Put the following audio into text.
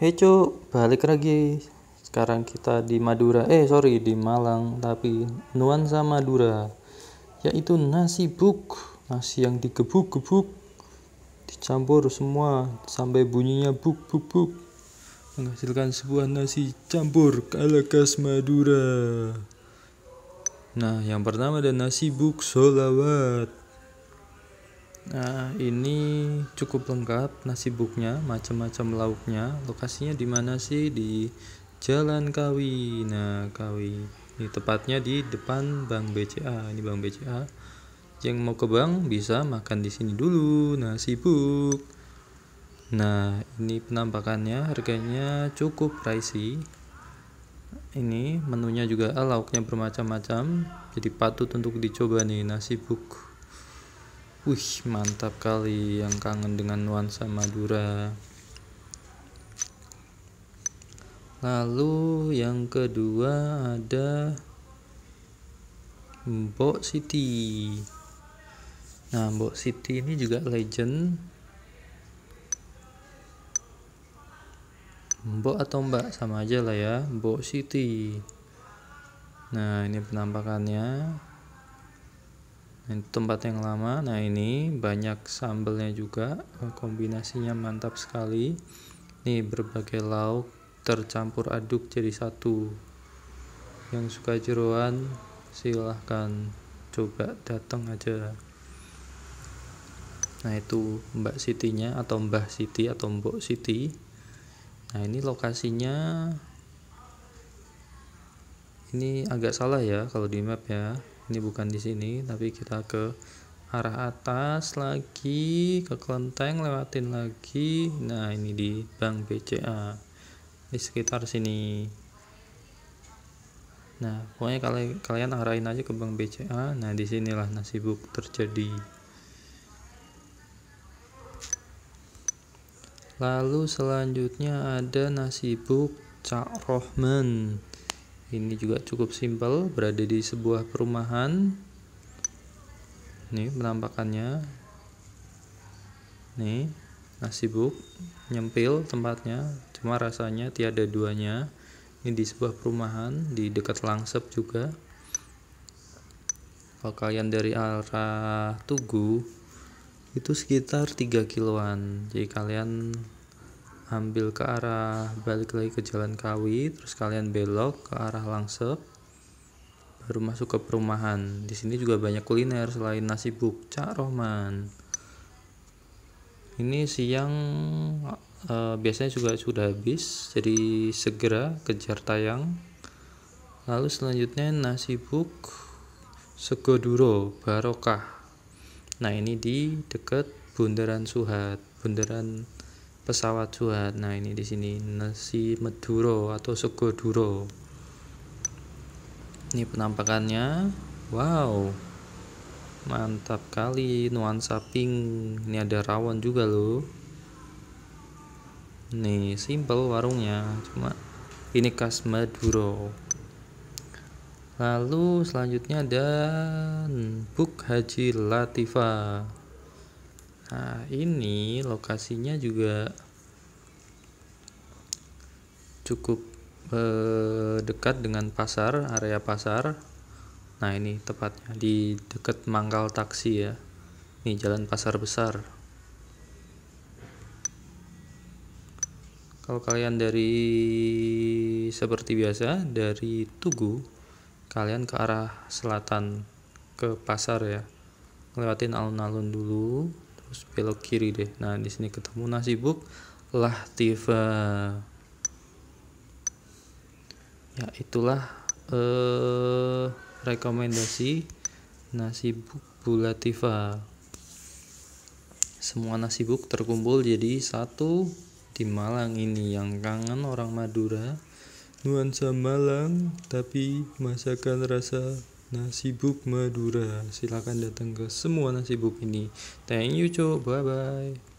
Hei cu, balik lagi sekarang kita di Madura eh sorry di Malang tapi nuansa Madura yaitu nasi buk nasi yang digebuk-gebuk dicampur semua sampai bunyinya buk buk buk menghasilkan sebuah nasi campur ala khas Madura nah yang pertama ada nasi buk solawat Nah, ini cukup lengkap nasi buknya, macam-macam lauknya. Lokasinya di mana sih? Di Jalan Kawi. Nah, Kawi. Ini tepatnya di depan Bank BCA. Ini Bank BCA. Yang mau ke bank bisa makan di sini dulu nasi buk. Nah, ini penampakannya, harganya cukup pricey. Ini menunya juga lauknya bermacam-macam. Jadi patut untuk dicoba nih nasi buk. Wih, mantap kali yang kangen dengan nuansa Madura. Lalu yang kedua ada Mbok City. Nah, Mbok City ini juga legend. Mbok atau Mbak sama aja lah ya, Mbok City. Nah, ini penampakannya ini tempat yang lama. Nah, ini banyak sambelnya juga, eh, kombinasinya mantap sekali. ini berbagai lauk tercampur aduk jadi satu. Yang suka jeroan silahkan coba datang aja. Nah, itu Mbak siti nya atau Mbah Siti atau Mbok Siti. Nah, ini lokasinya ini agak salah ya kalau di map ya ini bukan di sini tapi kita ke arah atas lagi ke kelenteng lewatin lagi nah ini di bank BCA di sekitar sini nah pokoknya kalian kalian arahin aja ke bank BCA nah disinilah nasibuk terjadi lalu selanjutnya ada nasibuk Cak Rohman ini juga cukup simpel berada di sebuah perumahan ini penampakannya nih buk nyempil tempatnya cuma rasanya tiada duanya ini di sebuah perumahan di dekat Langsep juga kalau kalian dari arah Tugu itu sekitar 3 kiloan jadi kalian ambil ke arah balik lagi ke jalan Kawi terus kalian belok ke arah Langsep baru masuk ke perumahan di sini juga banyak kuliner selain nasi buk, Cak rohman ini siang e, biasanya juga sudah habis jadi segera kejar tayang lalu selanjutnya nasi buk segoduro barokah nah ini di dekat bundaran suhat bundaran pesawat cuat. Nah, ini di sini nasi Meduro atau sego duro. Ini penampakannya. Wow. Mantap kali nuansa pink. Ini ada rawon juga loh. Nih, simple warungnya, cuma ini khas Meduro. Lalu selanjutnya ada Buk Haji Latifa. Nah, ini lokasinya juga cukup eh, dekat dengan pasar, area pasar. Nah, ini tepatnya di dekat Mangkal Taksi ya. ini jalan pasar besar. Kalau kalian dari seperti biasa dari Tugu, kalian ke arah selatan ke pasar ya. Lewatin alun-alun dulu, terus belok kiri deh nah di sini ketemu nasi buk lah tifa. ya itulah eh, rekomendasi nasi buk Bulativa semua nasi buk terkumpul jadi satu di Malang ini yang kangen orang Madura nuansa Malang tapi masakan rasa nasi buk Madura. Silakan datang ke semua nasi buk ini. Thank you, cok. Bye bye.